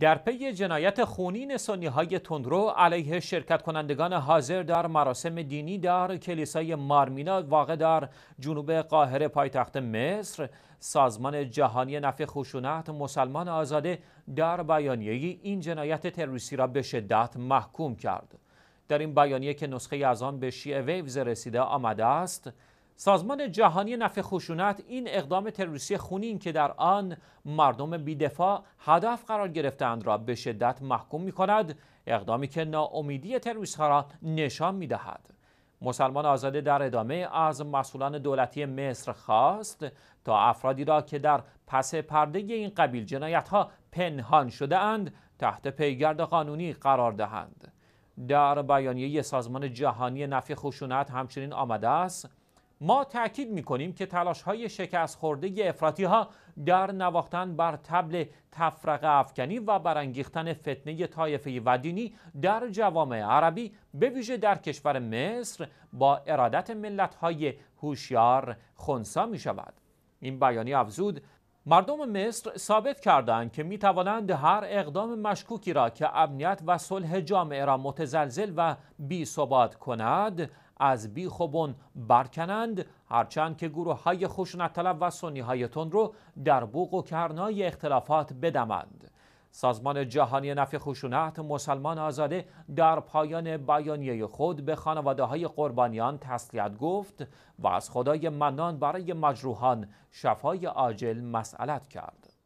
در پی جنایت خونین سنی های تندرو علیه شرکت کنندگان حاضر در مراسم دینی در کلیسای مارمینا واقع در جنوب قاهره پایتخت مصر سازمان جهانی نفع خشونت مسلمان آزاده در بیانیه این جنایت تروریستی را به شدت محکوم کرد در این بیانیه که نسخه از آن به شیعه ویوز رسیده آمده است سازمان جهانی نفع خشونت این اقدام تروریستی خونین که در آن مردم بیدفاع هدف قرار گرفتند را به شدت محکوم می کند اقدامی که ناامیدی تروریست را نشان می دهد. مسلمان آزاده در ادامه از مسئولان دولتی مصر خواست تا افرادی را که در پس پرده این قبیل جنایت ها پنهان شده اند تحت پیگرد قانونی قرار دهند. در بیانیه سازمان جهانی نفع خشونت همچنین آمده است ما تاکید می کنیم که تلاش های شکست خورده افراتی ها در نواختن بر تبل تفرق افکنی و برانگیختن فتنه طایفه و دینی در جوامع عربی به ویژه در کشور مصر با ارادت ملت های هوشیار خونسا می شود این بیانیه افزود مردم مصر ثابت کردند که می توانند هر اقدام مشکوکی را که امنیت و صلح جامعه را متزلزل و بی ثبات کند از بی و برکنند هرچند که گروه های خشونت طلب و سنی های رو در بوق و کرنای اختلافات بدمند سازمان جهانی نفی خشونت مسلمان آزاده در پایان بیانیه خود به خانواده های قربانیان تسلیت گفت و از خدای منان برای مجروحان شفای عاجل مسئلت کرد